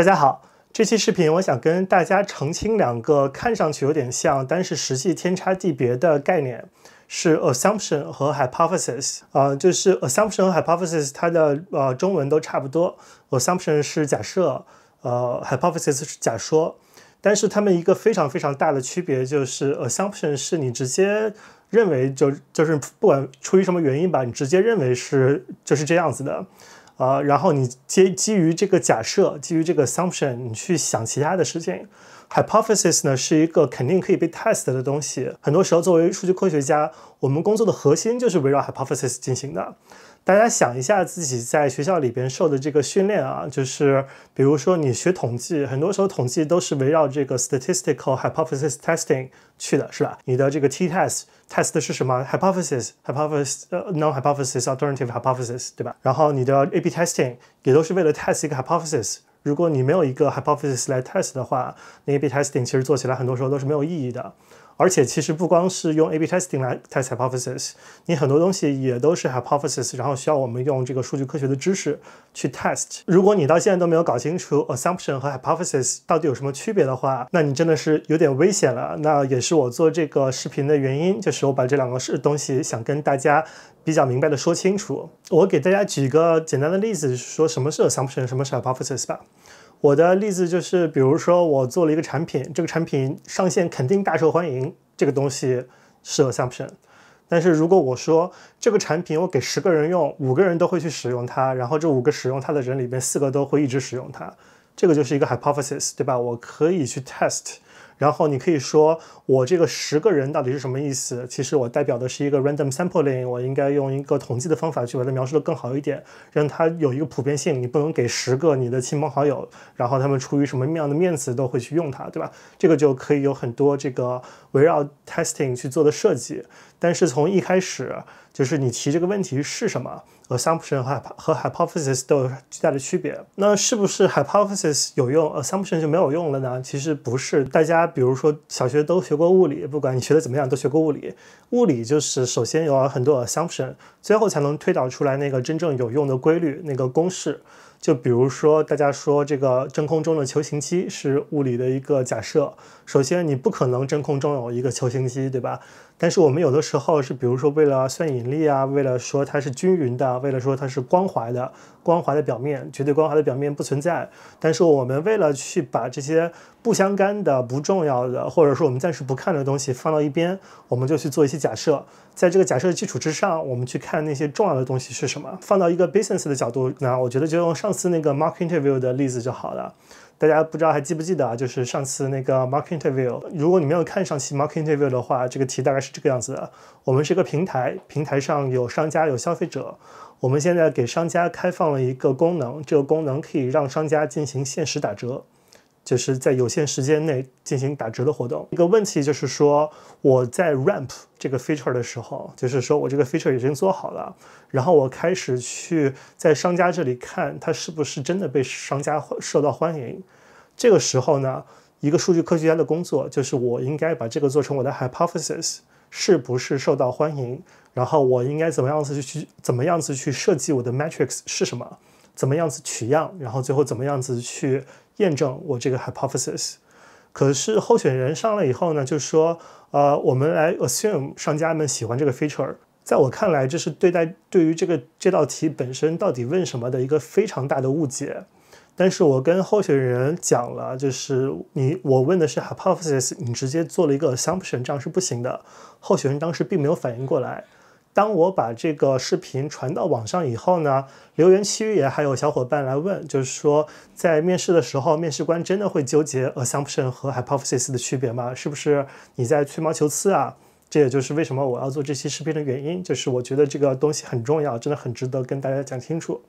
大家好，这期视频我想跟大家澄清两个看上去有点像，但是实际天差地别的概念，是 assumption 和 hypothesis。啊，就是 assumption 和 hypothesis，它的呃中文都差不多。assumption 是假设，呃，hypothesis 是假说。但是它们一个非常非常大的区别就是 assumption 是你直接认为就就是不管出于什么原因吧，你直接认为是就是这样子的。啊，然后你基基于这个假设，基于这个 assumption，你去想其他的事情。hypothesis 呢，是一个肯定可以被 test 的东西。很多时候，作为数据科学家，我们工作的核心就是围绕 hypothesis 进行的。大家想一下自己在学校里边受的这个训练啊，就是比如说你学统计，很多时候统计都是围绕这个 statistical hypothesis testing 去的，是吧？你的这个 t test test 是什么 hypothesis hypothesis 呃 n o hypothesis alternative hypothesis 对吧？然后你的 A/B testing 也都是为了 test 一个 hypothesis。如果你没有一个 hypothesis 来 test 的话，那 A/B testing 其实做起来很多时候都是没有意义的。而且其实不光是用 A/B testing 来 test hypothesis，你很多东西也都是 hypothesis，然后需要我们用这个数据科学的知识去 test。如果你到现在都没有搞清楚 assumption 和 hypothesis 到底有什么区别的话，那你真的是有点危险了。那也是我做这个视频的原因，就是我把这两个是东西想跟大家比较明白的说清楚。我给大家举一个简单的例子，说什么是 assumption，什么是 hypothesis 吧。我的例子就是，比如说我做了一个产品，这个产品上线肯定大受欢迎，这个东西是 assumption。但是如果我说这个产品我给十个人用，五个人都会去使用它，然后这五个使用它的人里边四个都会一直使用它，这个就是一个 hypothesis，对吧？我可以去 test。然后你可以说，我这个十个人到底是什么意思？其实我代表的是一个 random sampling，我应该用一个统计的方法去把它描述的更好一点，让它有一个普遍性。你不能给十个你的亲朋好友，然后他们出于什么样的面子都会去用它，对吧？这个就可以有很多这个围绕 testing 去做的设计。但是从一开始。就是你提这个问题是什么 assumption 和和 hypothesis 都有巨大的区别。那是不是 hypothesis 有用，assumption 就没有用了呢？其实不是。大家比如说小学都学过物理，不管你学的怎么样，都学过物理。物理就是首先有很多 assumption，最后才能推导出来那个真正有用的规律，那个公式。就比如说，大家说这个真空中的球形机是物理的一个假设。首先，你不可能真空中有一个球形机对吧？但是我们有的时候是，比如说为了算引力啊，为了说它是均匀的，为了说它是光滑的。光滑的表面，绝对光滑的表面不存在。但是我们为了去把这些不相干的、不重要的，或者说我们暂时不看的东西放到一边，我们就去做一些假设，在这个假设的基础之上，我们去看那些重要的东西是什么。放到一个 business 的角度，那我觉得就用上次那个 m a r k interview 的例子就好了。大家不知道还记不记得啊？就是上次那个 market interview。如果你没有看上期 market interview 的话，这个题大概是这个样子的：我们是一个平台，平台上有商家有消费者，我们现在给商家开放了一个功能，这个功能可以让商家进行限时打折。就是在有限时间内进行打折的活动。一个问题就是说，我在 ramp 这个 feature 的时候，就是说我这个 feature 已经做好了，然后我开始去在商家这里看它是不是真的被商家受到欢迎。这个时候呢，一个数据科学家的工作就是我应该把这个做成我的 hypothesis 是不是受到欢迎，然后我应该怎么样子去怎么样子去设计我的 metrics 是什么，怎么样子取样，然后最后怎么样子去。验证我这个 hypothesis，可是候选人上来以后呢，就说，呃，我们来 assume 商家们喜欢这个 feature，在我看来，这是对待对于这个这道题本身到底问什么的一个非常大的误解。但是我跟候选人讲了，就是你我问的是 hypothesis，你直接做了一个 assumption，这样是不行的。候选人当时并没有反应过来。当我把这个视频传到网上以后呢，留言区也还有小伙伴来问，就是说在面试的时候，面试官真的会纠结 assumption 和 hypothesis 的区别吗？是不是你在吹毛求疵啊？这也就是为什么我要做这期视频的原因，就是我觉得这个东西很重要，真的很值得跟大家讲清楚。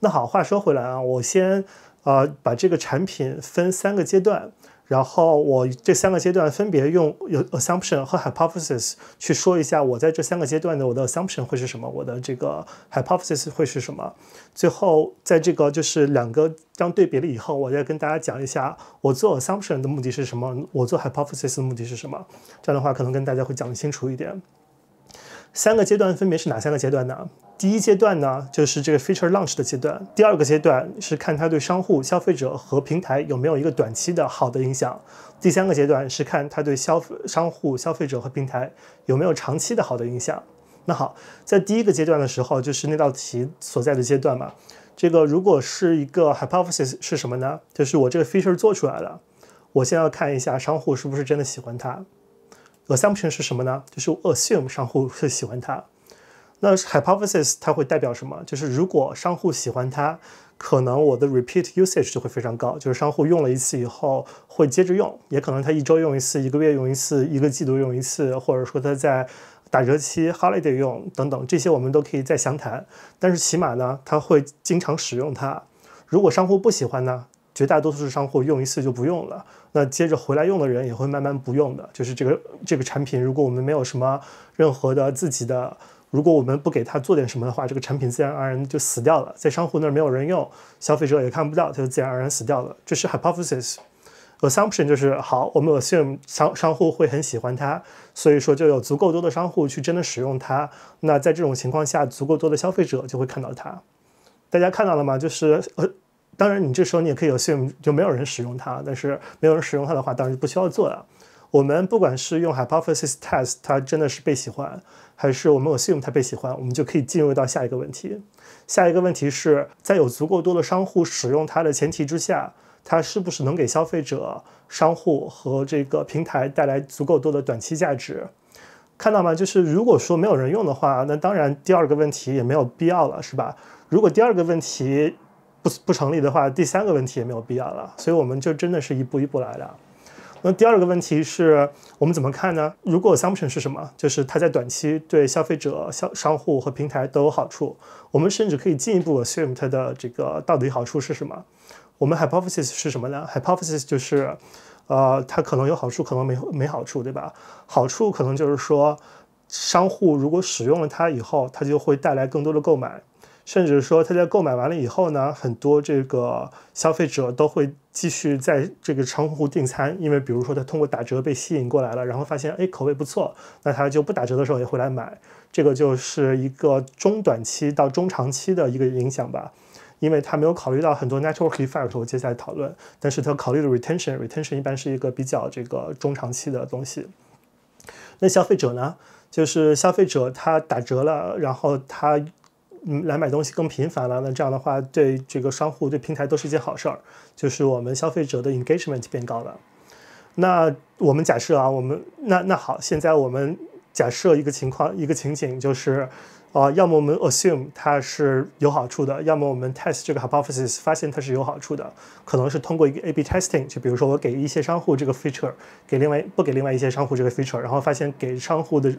那好，话说回来啊，我先啊把这个产品分三个阶段。然后我这三个阶段分别用有 assumption 和 hypothesis 去说一下，我在这三个阶段的我的 assumption 会是什么，我的这个 hypothesis 会是什么。最后在这个就是两个这样对比了以后，我再跟大家讲一下，我做 assumption 的目的是什么，我做 hypothesis 的目的是什么。这样的话可能跟大家会讲清楚一点。三个阶段分别是哪三个阶段呢？第一阶段呢，就是这个 feature launch 的阶段。第二个阶段是看它对商户、消费者和平台有没有一个短期的好的影响。第三个阶段是看它对消商户、消费者和平台有没有长期的好的影响。那好，在第一个阶段的时候，就是那道题所在的阶段嘛。这个如果是一个 hypothesis 是什么呢？就是我这个 feature 做出来了，我先要看一下商户是不是真的喜欢它。Assumption 是什么呢？就是 assume 商户会喜欢它。那 Hypothesis 它会代表什么？就是如果商户喜欢它，可能我的 repeat usage 就会非常高。就是商户用了一次以后会接着用，也可能他一周用一次，一个月用一次，一个季度用一次，或者说他在打折期、holiday 用等等，这些我们都可以再详谈。但是起码呢，他会经常使用它。如果商户不喜欢呢？绝大多数商户用一次就不用了，那接着回来用的人也会慢慢不用的。就是这个这个产品，如果我们没有什么任何的自己的，如果我们不给他做点什么的话，这个产品自然而然就死掉了。在商户那儿没有人用，消费者也看不到，它就自然而然死掉了。这是 hypothesis assumption，就是好，我们 assume 商商户会很喜欢它，所以说就有足够多的商户去真的使用它。那在这种情况下，足够多的消费者就会看到它。大家看到了吗？就是呃。当然，你这时候你也可以有信，就没有人使用它。但是没有人使用它的话，当然不需要做了。我们不管是用 hypothesis test，它真的是被喜欢，还是我们有信它被喜欢，我们就可以进入到下一个问题。下一个问题是在有足够多的商户使用它的前提之下，它是不是能给消费者、商户和这个平台带来足够多的短期价值？看到吗？就是如果说没有人用的话，那当然第二个问题也没有必要了，是吧？如果第二个问题。不不成立的话，第三个问题也没有必要了，所以我们就真的是一步一步来的。那第二个问题是，我们怎么看呢？如果 assumption 是什么？就是它在短期对消费者、销商户和平台都有好处。我们甚至可以进一步 assume 它的这个到底好处是什么？我们 hypothesis 是什么呢？hypothesis 就是，呃，它可能有好处，可能没没好处，对吧？好处可能就是说，商户如果使用了它以后，它就会带来更多的购买。甚至说他在购买完了以后呢，很多这个消费者都会继续在这个商户订餐，因为比如说他通过打折被吸引过来了，然后发现哎口味不错，那他就不打折的时候也会来买。这个就是一个中短期到中长期的一个影响吧，因为他没有考虑到很多 network effect，我接下来讨论，但是他考虑了 retention，retention 一般是一个比较这个中长期的东西。那消费者呢，就是消费者他打折了，然后他。嗯，来买东西更频繁了，那这样的话对这个商户、对平台都是一件好事儿，就是我们消费者的 engagement 变高了。那我们假设啊，我们那那好，现在我们假设一个情况、一个情景，就是啊，要么我们 assume 它是有好处的，要么我们 test 这个 hypothesis 发现它是有好处的，可能是通过一个 A/B testing，就比如说我给一些商户这个 feature，给另外不给另外一些商户这个 feature，然后发现给商户的。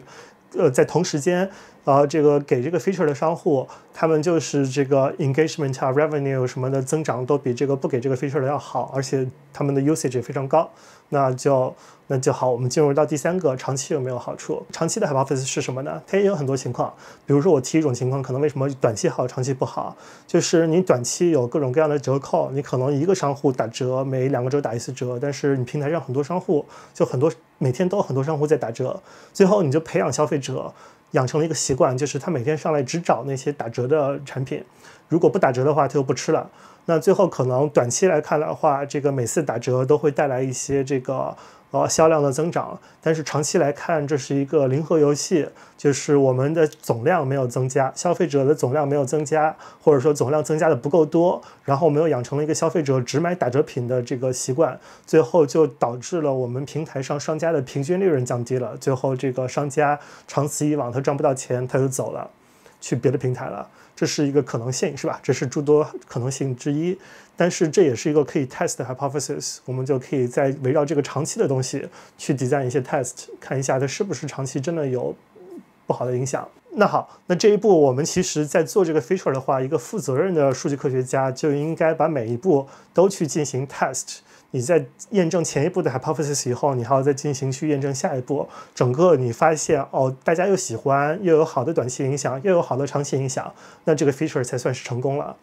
呃，在同时间，呃，这个给这个 feature 的商户，他们就是这个 engagement 啊、revenue 什么的增长都比这个不给这个 feature 的要好，而且他们的 usage 也非常高。那就那就好，我们进入到第三个，长期有没有好处？长期的海报粉丝是什么呢？它也有很多情况，比如说我提一种情况，可能为什么短期好，长期不好？就是你短期有各种各样的折扣，你可能一个商户打折，每两个周打一次折，但是你平台上很多商户就很多，每天都很多商户在打折，最后你就培养消费者养成了一个习惯，就是他每天上来只找那些打折的产品，如果不打折的话，他就不吃了。那最后可能短期来看的话，这个每次打折都会带来一些这个呃销量的增长，但是长期来看这是一个零和游戏，就是我们的总量没有增加，消费者的总量没有增加，或者说总量增加的不够多，然后我们又养成了一个消费者只买打折品的这个习惯，最后就导致了我们平台上商家的平均利润降低了，最后这个商家长此以往他赚不到钱他就走了，去别的平台了。这是一个可能性，是吧？这是诸多可能性之一，但是这也是一个可以 test 的 hypothesis。我们就可以在围绕这个长期的东西去 design 一些 test，看一下它是不是长期真的有不好的影响。那好，那这一步我们其实在做这个 feature 的话，一个负责任的数据科学家就应该把每一步都去进行 test。你在验证前一步的 hypothesis 以后，你还要再进行去验证下一步。整个你发现哦，大家又喜欢，又有好的短期影响，又有好的长期影响，那这个 feature 才算是成功了。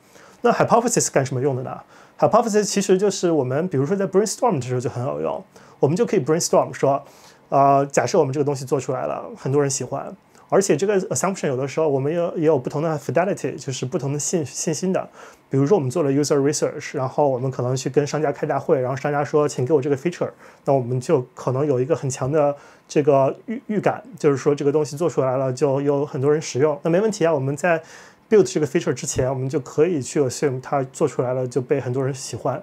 那 hypothesis 干什么用的呢？hypothesis 其实就是我们，比如说在 brainstorm 的时候就很有用，我们就可以 brainstorm 说，呃，假设我们这个东西做出来了，很多人喜欢。而且这个 assumption 有的时候我们有也有不同的 fidelity，就是不同的信信心的。比如说我们做了 user research，然后我们可能去跟商家开大会，然后商家说请给我这个 feature，那我们就可能有一个很强的这个预预感，就是说这个东西做出来了就有很多人使用。那没问题啊，我们在 build 这个 feature 之前，我们就可以去 assume 它做出来了就被很多人喜欢。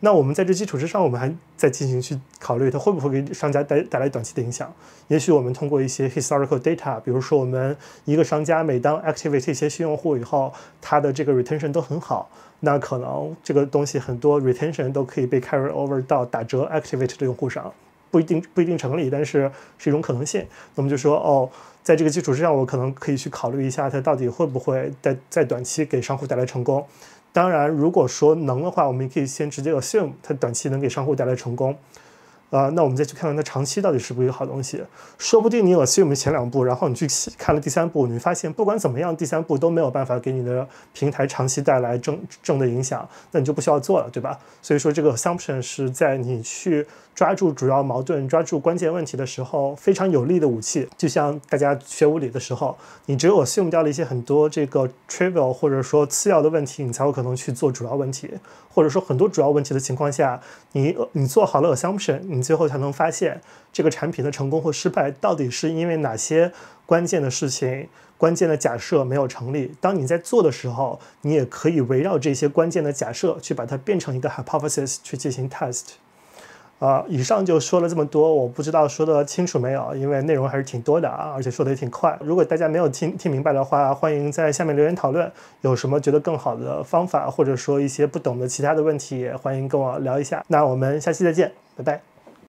那我们在这基础之上，我们还在进行去考虑它会不会给商家带带来短期的影响。也许我们通过一些 historical data，比如说我们一个商家每当 activate 一些新用户以后，他的这个 retention 都很好，那可能这个东西很多 retention 都可以被 carry over 到打折 activate 的用户上，不一定不一定成立，但是是一种可能性。那我们就说哦，在这个基础之上，我可能可以去考虑一下它到底会不会在在短期给商户带来成功。当然，如果说能的话，我们也可以先直接 assume 它短期能给商户带来成功。啊，那我们再去看看它长期到底是不是一个好东西。说不定你 assume 前两步，然后你去看了第三步，你发现不管怎么样，第三步都没有办法给你的平台长期带来正正的影响，那你就不需要做了，对吧？所以说这个 assumption 是在你去抓住主要矛盾、抓住关键问题的时候非常有力的武器。就像大家学物理的时候，你只有 assume 掉了一些很多这个 trivial 或者说次要的问题，你才有可能去做主要问题。或者说很多主要问题的情况下，你你做好了 assumption，你最后才能发现这个产品的成功或失败到底是因为哪些关键的事情、关键的假设没有成立。当你在做的时候，你也可以围绕这些关键的假设去把它变成一个 hypothesis 去进行 test。啊，以上就说了这么多，我不知道说的清楚没有，因为内容还是挺多的啊，而且说的也挺快。如果大家没有听听明白的话，欢迎在下面留言讨论，有什么觉得更好的方法，或者说一些不懂的其他的问题，也欢迎跟我聊一下。那我们下期再见，拜拜。